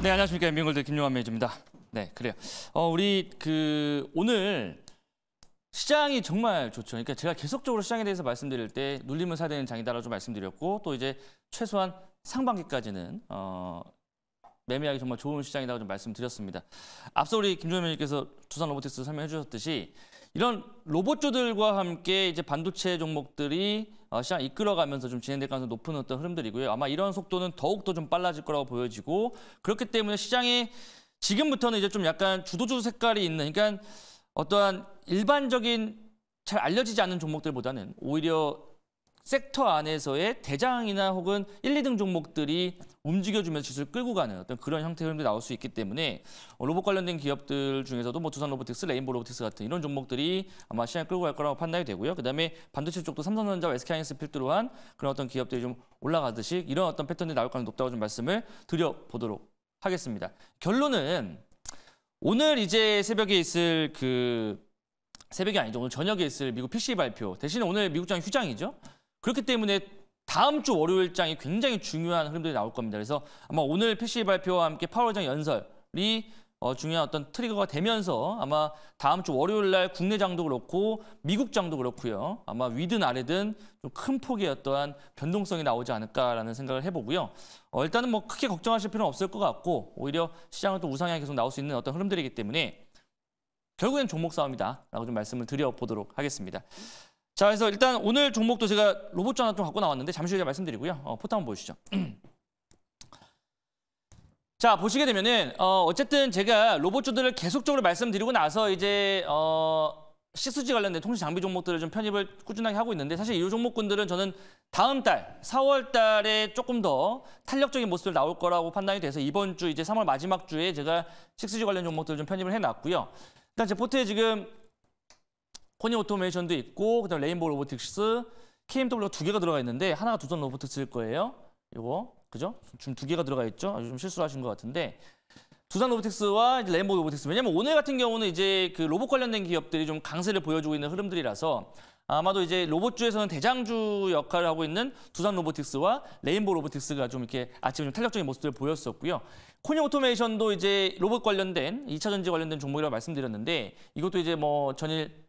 네, 안녕하십니까. 민빙골드 김용환 매니저입니다. 네, 그래요. 어, 우리 그 오늘 시장이 정말 좋죠. 그러니까 제가 계속적으로 시장에 대해서 말씀드릴 때 눌림을 사야 되는 장이다라고 말씀드렸고 또 이제 최소한 상반기까지는 어, 매매하기 정말 좋은 시장이라고 좀 말씀드렸습니다. 앞서 우리 김종현 매니저께서 두산 로보틱스 설명해 주셨듯이 이런 로봇주들과 함께 이제 반도체 종목들이 어, 시장 이끌어가면서 좀 진행될 가능성이 높은 어떤 흐름들이고요. 아마 이런 속도는 더욱더 좀 빨라질 거라고 보여지고 그렇기 때문에 시장에 지금부터는 이제 좀 약간 주도주 색깔이 있는 그러니까 어떠한 일반적인 잘 알려지지 않는 종목들보다는 오히려 섹터 안에서의 대장이나 혹은 1, 2등 종목들이 움직여주면서 지수를 끌고 가는 어떤 그런 형태 흐름도 나올 수 있기 때문에 로봇 관련된 기업들 중에서도 뭐 두산 로보틱스, 레인보 로보틱스 같은 이런 종목들이 아마 시장 끌고 갈 거라고 판단이 되고요. 그다음에 반도체 쪽도 삼성전자와 SK하이닉스 필두로 한 그런 어떤 기업들이 좀 올라가듯이 이런 어떤 패턴이 나올 가능성이 높다고 좀 말씀을 드려보도록 하겠습니다. 결론은 오늘 이제 새벽에 있을 그 새벽이 아니죠. 오늘 저녁에 있을 미국 PC e 발표. 대신에 오늘 미국 장 휴장이죠. 그렇기 때문에 다음 주 월요일장이 굉장히 중요한 흐름들이 나올 겁니다. 그래서 아마 오늘 PC 발표와 함께 8월장 연설이 어, 중요한 어떤 트리거가 되면서 아마 다음 주 월요일 날 국내장도 그렇고 미국장도 그렇고요. 아마 위든 아래든 좀 큰 폭의 어떠한 변동성이 나오지 않을까라는 생각을 해보고요. 어, 일단은 뭐 크게 걱정하실 필요는 없을 것 같고 오히려 시장은 또 우상향이 계속 나올 수 있는 어떤 흐름들이기 때문에 결국엔 종목 싸움이다라고 좀 말씀을 드려보도록 하겠습니다. 자, 그래서 일단 오늘 종목도 제가 로봇전 화좀 갖고 나왔는데 잠시 후에 말씀드리고요. 어, 포트 한번 보시죠. 자, 보시게 되면은 어, 어쨌든 제가 로봇주들을 계속적으로 말씀드리고 나서 이제 어, 식수지 관련된 통신 장비 종목들을 좀 편입을 꾸준하게 하고 있는데 사실 이 종목군들은 저는 다음 달 4월 달에 조금 더 탄력적인 모습을 나올 거라고 판단이 돼서 이번 주 이제 3월 마지막 주에 제가 식수지 관련 종목들을 좀 편입을 해놨고요. 일단 그러니까 제 포트에 지금 코니 오토메이션도 있고 그다음 레인보우 로보틱스, KMW 두 개가 들어가 있는데 하나가 두전 로보틱스일 거예요. 이거 그죠? 지금 두 개가 들어가 있죠. 아주 좀 실수하신 것 같은데 두산 로보틱스와 이제 레인보우 로보틱스. 왜냐면 오늘 같은 경우는 이제 그 로봇 관련된 기업들이 좀 강세를 보여주고 있는 흐름들이라서 아마도 이제 로봇주에서는 대장주 역할을 하고 있는 두산 로보틱스와 레인보우 로보틱스가 좀 이렇게 아침에 좀 탄력적인 모습을 들 보였었고요. 코니 오토메이션도 이제 로봇 관련된 2차 전지 관련된 종목이라고 말씀드렸는데 이것도 이제 뭐 전일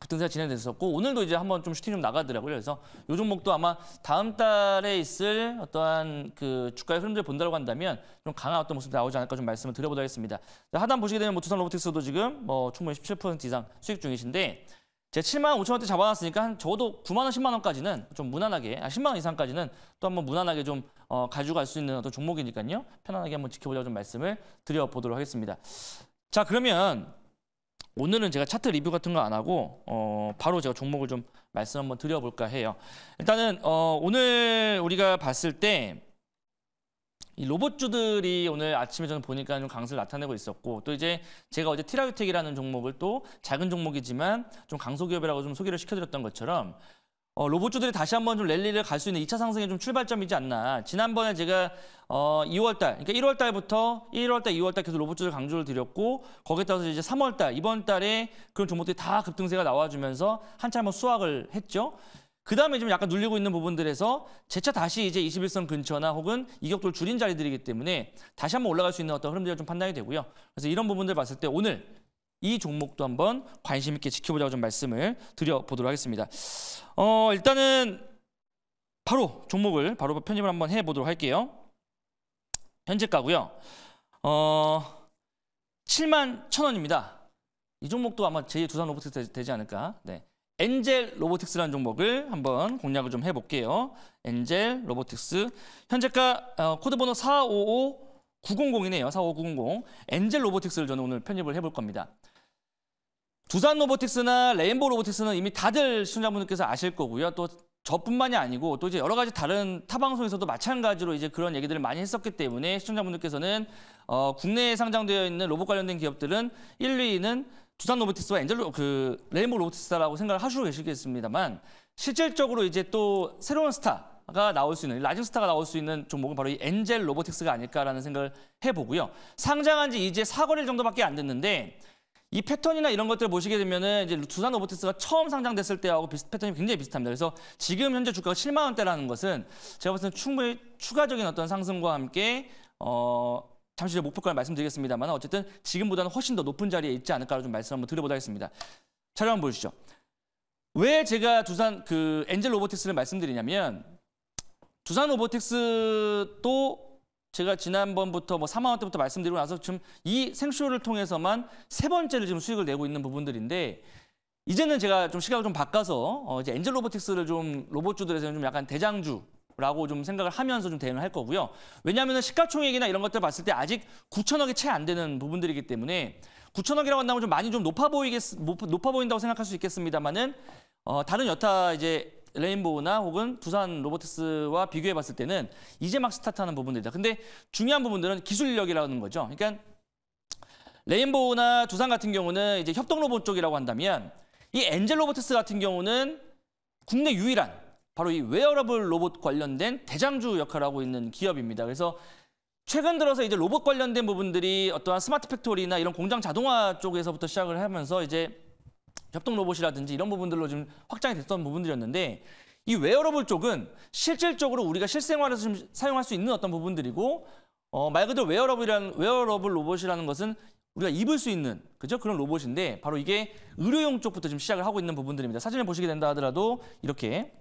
같은 사 진행됐었고 오늘도 이제 한번 좀 슈팅 좀 나가더라고요. 그래서 요 종목도 아마 다음 달에 있을 어떠한 그 주가의 흐름들 을 본다고 한다면 좀 강한 어떤 모습이 나오지 않을까 좀 말씀을 드려보도록 하겠습니다. 하단 보시게 되면 모토산 로보틱스도 지금 뭐 충분히 17% 이상 수익 중이신데 제 7만 5천 원대 잡아놨으니까 한 적어도 9만 원, 10만 원까지는 좀 무난하게, 아, 10만 원 이상까지는 또 한번 무난하게 좀 어, 가져갈 수 있는 어떤 종목이니까요. 편안하게 한번 지켜보자고 좀 말씀을 드려보도록 하겠습니다. 자, 그러면 오늘은 제가 차트 리뷰 같은 거 안 하고 어, 바로 제가 종목을 좀 말씀 한번 드려볼까 해요. 일단은 어, 오늘 우리가 봤을 때이 로봇주들이 오늘 아침에 저는 보니까 좀 강세를 나타내고 있었고 또 이제 제가 어제 티라유텍이라는 종목을 또 작은 종목이지만 좀 강소기업이라고 좀 소개를 시켜드렸던 것처럼 어, 로봇주들이 다시 한번 좀 랠리를 갈 수 있는 2차 상승의 좀 출발점이지 않나. 지난번에 제가 어, 2월 달, 그러니까 1월 달부터 1월 달, 2월 달 계속 로봇주들 강조를 드렸고 거기에 따라서 이제 3월 달, 이번 달에 그런 종목들이 다 급등세가 나와주면서 한참 한번 수확을 했죠. 그 다음에 좀 약간 눌리고 있는 부분들에서 재차 다시 이제 21선 근처나 혹은 이격도를 줄인 자리들이기 때문에 다시 한번 올라갈 수 있는 어떤 흐름들이 좀 판단이 되고요. 그래서 이런 부분들 봤을 때 오늘 이 종목도 한번 관심 있게 지켜보자고 좀 말씀을 드려보도록 하겠습니다. 어, 일단은 바로 종목을 바로 편입을 한번 해보도록 할게요. 현재가고요. 어, 7만 천원입니다. 이 종목도 아마 제2 두산 로보틱스 되지 않을까. 네. 엔젤 로보틱스라는 종목을 한번 공략을 좀 해볼게요. 엔젤 로보틱스. 현재가 어, 코드 번호 455 900이네요. 45900. 엔젤 로보틱스를 저는 오늘 편입을 해볼 겁니다. 두산 로보틱스나 레인보우 로보틱스는 이미 다들 시청자분들께서 아실 거고요. 또 저뿐만이 아니고 또 이제 여러 가지 다른 타 방송에서도 마찬가지로 이제 그런 얘기들을 많이 했었기 때문에 시청자분들께서는 어, 국내에 상장되어 있는 로봇 관련된 기업들은 1, 2위는 두산 로보틱스와 엔젤로 그 레인보우 로보틱스라고 생각을 하시고 계시겠습니다만 실질적으로 이제 또 새로운 스타가 나올 수 있는 라징 스타가 나올 수 있는 종목은 바로 이 엔젤 로보틱스가 아닐까라는 생각을 해보고요. 상장한 지 이제 사거리 정도밖에 안 됐는데 이 패턴이나 이런 것들을 보시게 되면은 이제 두산 로보틱스가 처음 상장됐을 때하고 비슷 패턴이 굉장히 비슷합니다. 그래서 지금 현재 주가가 7만 원대라는 것은 제가 봤을 때는 충분히 추가적인 어떤 상승과 함께 어 잠시 후에 목표가를 말씀드리겠습니다만 어쨌든 지금보다는 훨씬 더 높은 자리에 있지 않을까로 좀 말씀 한번 드려보도록 하겠습니다. 자료 한번 보시죠. 왜 제가 두산 그 엔젤 로보틱스를 말씀드리냐면 두산 로보틱스도 제가 지난번부터 뭐 3만 원대부터 말씀드리고 나서 지금 이 생쇼를 통해서만 세 번째를 지금 수익을 내고 있는 부분들인데 이제는 제가 좀 시각을 좀 바꿔서 어 이제 엔젤 로보틱스를 좀 로봇주들에서는 좀 약간 대장주 라고 좀 생각을 하면서 좀 대응을 할 거고요. 왜냐하면 시가총액이나 이런 것들 봤을 때 아직 9천억이 채 안 되는 부분들이기 때문에 9천억이라고 한다면 좀 많이 좀 높아 보이겠 높아 보인다고 생각할 수 있겠습니다만은 어, 다른 여타 이제 레인보우나 혹은 두산 로보티스와 비교해 봤을 때는 이제 막 스타트하는 부분들이다. 근데 중요한 부분들은 기술력이라는 거죠. 그러니까 레인보우나 두산 같은 경우는 이제 협동 로봇 쪽이라고 한다면 이 엔젤 로보티스 같은 경우는 국내 유일한 바로 이 웨어러블 로봇 관련된 대장주 역할을 하고 있는 기업입니다. 그래서 최근 들어서 이제 로봇 관련된 부분들이 어떠한 스마트 팩토리나 이런 공장 자동화 쪽에서부터 시작을 하면서 이제 협동 로봇이라든지 이런 부분들로 좀 확장이 됐던 부분들이었는데 이 웨어러블 쪽은 실질적으로 우리가 실생활에서 좀 사용할 수 있는 어떤 부분들이고 어, 말 그대로 웨어러블이라는 웨어러블 로봇이라는 것은 우리가 입을 수 있는 그죠 그런 로봇인데 바로 이게 의료용 쪽부터 지 시작을 하고 있는 부분들입니다. 사진을 보시게 된다 하더라도 이렇게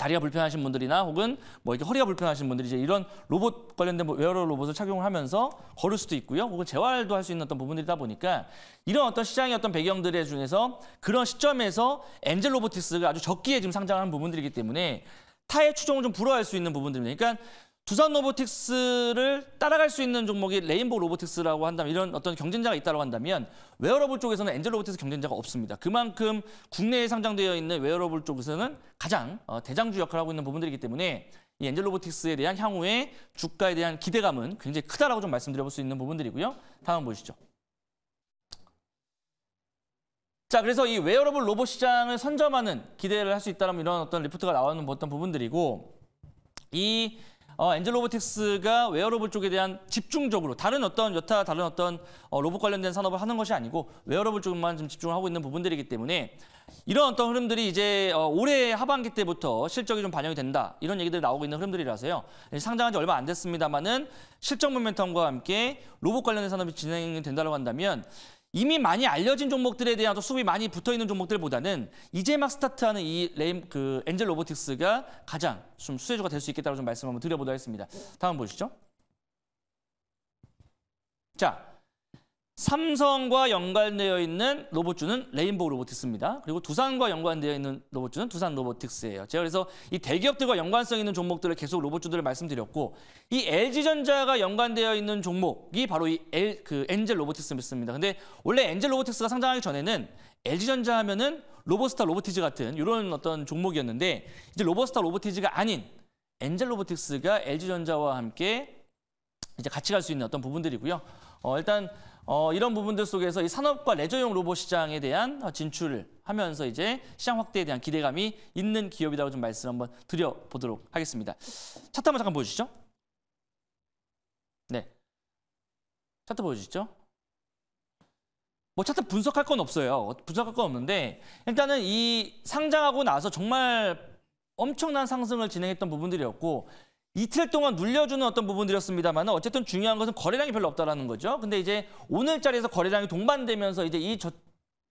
다리가 불편하신 분들이나 혹은 뭐 이렇게 허리가 불편하신 분들이 이제 이런 로봇 관련된 뭐 웨어러 로봇을 착용을 하면서 걸을 수도 있고요. 혹은 재활도 할 수 있는 어떤 부분들이다 보니까 이런 어떤 시장의 어떤 배경들 에 중에서 그런 시점에서 엔젤 로보티스가 아주 적기에 지금 상장하는 부분들이기 때문에 타의 추종을 좀 불허할 수 있는 부분들입니다. 그러니까 두산 로보틱스를 따라갈 수 있는 종목이 레인보우 로보틱스라고 한다면 이런 어떤 경쟁자가 있다고 한다면 웨어러블 쪽에서는 엔젤 로보틱스 경쟁자가 없습니다. 그만큼 국내에 상장되어 있는 웨어러블 쪽에서는 가장 어, 대장주 역할을 하고 있는 부분들이기 때문에 이 엔젤 로보틱스에 대한 향후의 주가에 대한 기대감은 굉장히 크다라고 좀 말씀드려볼 수 있는 부분들이고요. 다음 보시죠. 자, 그래서 이 웨어러블 로봇 시장을 선점하는 기대를 할 수 있다면 라 이런 어떤 리포트가 나오는 어떤 부분들이고 이 어, 엔젤 로보틱스가 웨어러블 쪽에 대한 집중적으로 다른 어떤 여타 다른 어떤 어, 로봇 관련된 산업을 하는 것이 아니고 웨어러블 쪽만 좀 집중을 하고 있는 부분들이기 때문에 이런 어떤 흐름들이 이제 어, 올해 하반기 때부터 실적이 좀 반영이 된다 이런 얘기들이 나오고 있는 흐름들이라서요 상장한 지 얼마 안 됐습니다만은 실적 모멘텀과 함께 로봇 관련된 산업이 진행이 된다고 한다면 이미 많이 알려진 종목들에 대한 수급이 많이 붙어 있는 종목들보다는 이제 막 스타트하는 이 레임 그 엔젤 로보틱스가 가장 좀 수혜주가 될 수 있겠다고 좀 말씀 한번 드려보도록 하겠습니다. 다음 보시죠. 자, 삼성과 연관되어 있는 로봇주는 레인보우 로보틱스입니다. 그리고 두산과 연관되어 있는 로봇주는 두산 로보틱스예요. 제가 그래서 이 대기업들과 연관성 있는 종목들을 계속 로봇주들을 말씀드렸고 이 LG전자가 연관되어 있는 종목이 바로 이 L, 그 엔젤 로보틱스입니다. 근데 원래 엔젤 로보틱스가 상장하기 전에는 LG전자 하면은 로보스타 로보티즈 같은 이런 어떤 종목이었는데 이제 로보스타 로보티즈가 아닌 엔젤 로보틱스가 LG전자와 함께 이제 같이 갈 수 있는 어떤 부분들이고요. 어, 일단 어, 이런 부분들 속에서 이 산업과 레저용 로봇 시장에 대한 어, 진출을 하면서 이제 시장 확대에 대한 기대감이 있는 기업이라고 좀 말씀 한번 드려보도록 하겠습니다. 차트 한번 잠깐 보여주시죠. 네. 차트 보여주시죠. 뭐 차트 분석할 건 없어요. 분석할 건 없는데 일단은 이 상장하고 나서 정말 엄청난 상승을 진행했던 부분들이었고 이틀 동안 눌려주는 어떤 부분들이었습니다만 어쨌든 중요한 것은 거래량이 별로 없다라는 거죠. 근데 이제 오늘자리에서 거래량이 동반되면서 이제 이 저,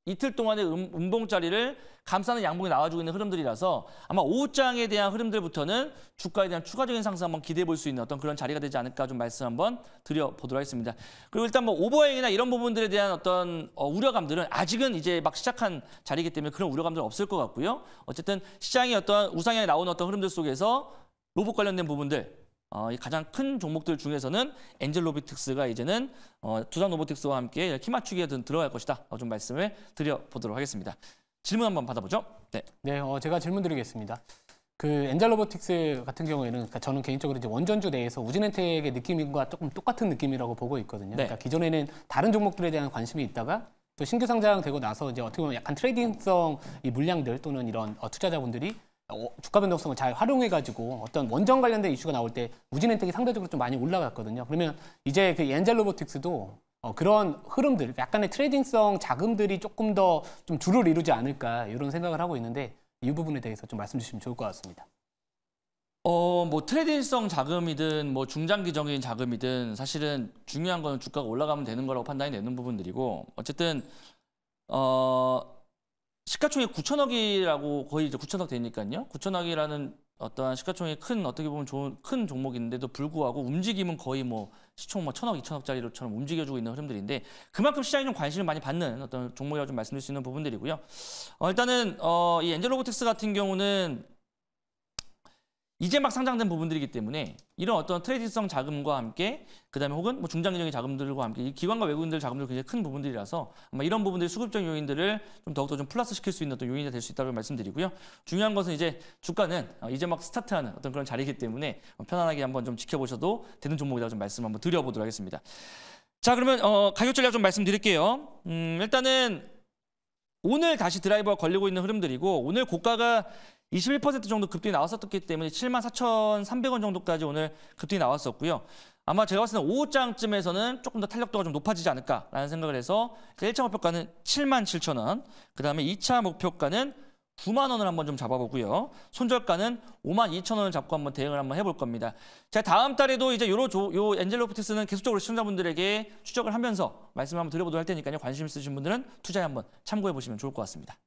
이틀 동안의 음, 음봉자리를 감싸는 양봉이 나와주고 있는 흐름들이라서 아마 오후장에 대한 흐름들부터는 주가에 대한 추가적인 상승 한번 기대해 볼 수 있는 어떤 그런 자리가 되지 않을까 좀 말씀 한번 드려보도록 하겠습니다. 그리고 일단 뭐 오버행이나 이런 부분들에 대한 어떤 어, 우려감들은 아직은 이제 막 시작한 자리이기 때문에 그런 우려감들은 없을 것 같고요. 어쨌든 시장이 어떤 우상향이 나오는 어떤 흐름들 속에서 로봇 관련된 부분들 어, 가장 큰 종목들 중에서는 엔젤 로비틱스가 이제는 어, 두산 로보틱스와 함께 키 맞추기에 들어갈 것이다. 어, 좀 말씀을 드려보도록 하겠습니다. 질문 한번 받아보죠. 네, 네 어, 제가 질문 드리겠습니다. 그 엔젤 로보틱스 같은 경우에는 그러니까 저는 개인적으로 이제 원전주 내에서 우진엔텍의 느낌과 조금 똑같은 느낌이라고 보고 있거든요. 네. 그러니까 기존에는 다른 종목들에 대한 관심이 있다가 또 신규 상장되고 나서 이제 어떻게 보면 약간 트레이딩성 이 물량들 또는 이런 어, 투자자분들이 주가 어, 변동성을 잘 활용해가지고 어떤 원전 관련된 이슈가 나올 때 우진 엔택이 상대적으로 좀 많이 올라갔거든요. 그러면 이제 그 엔젤 로보틱스도 어, 그런 흐름들, 약간의 트레이딩성 자금들이 조금 더 좀 줄을 이루지 않을까 이런 생각을 하고 있는데 이 부분에 대해서 좀 말씀 주시면 좋을 것 같습니다. 어, 뭐 트레이딩성 자금이든 뭐 중장기적인 자금이든 사실은 중요한 건 주가가 올라가면 되는 거라고 판단이 되는 부분들이고 어쨌든 어 시가총액 9천억이라고 거의 이제 9천억 되니까요. 9천억이라는 어떠한 시가총액 큰 어떻게 보면 좋은 큰 종목인데도 불구하고 움직임은 거의 뭐 시총 뭐 천억, 이천억짜리로처럼 움직여주고 있는 흐름들인데 그만큼 시장이 좀 관심을 많이 받는 어떤 종목이라고 좀 말씀드릴 수 있는 부분들이고요. 어, 일단은 어, 이 엔젤로보텍스 같은 경우는 이제 막 상장된 부분들이기 때문에 이런 어떤 트레이드성 자금과 함께 그다음에 혹은 뭐 중장기적인 자금들과 함께 기관과 외국인들 자금들 굉장히 큰 부분들이라서 아마 이런 부분들이 수급적 요인들을 좀 더욱더 좀 플러스 시킬 수 있는 또 요인이 될 수 있다고 말씀드리고요. 중요한 것은 이제 주가는 어, 이제 막 스타트하는 어떤 그런 자리이기 때문에 어, 편안하게 한번 좀 지켜보셔도 되는 종목이라고 좀 말씀 한번 드려보도록 하겠습니다. 자 그러면 어, 가격 전략 좀 말씀드릴게요. 음, 일단은 오늘 다시 드라이버가 걸리고 있는 흐름들이고 오늘 고가가 21% 정도 급등이 나왔었기 때문에 74,300원 정도까지 오늘 급등이 나왔었고요. 아마 제가 봤을 때는 5호장쯤에서는 조금 더 탄력도가 좀 높아지지 않을까라는 생각을 해서 1차 목표가는 77,000원, 그다음에 2차 목표가는 9만 원을 한번 좀 잡아보고요. 손절가는 5 2 0 0 0 원을 잡고 한번 대응을 한번 해볼 겁니다. 제가 다음 달에도 이제 요로 조, 요 엔젤로프티스는 계속적으로 시청자분들에게 추적을 하면서 말씀을 한번 드려보도록 할 테니까요. 관심 있으신 분들은 투자에 한번 참고해 보시면 좋을 것 같습니다.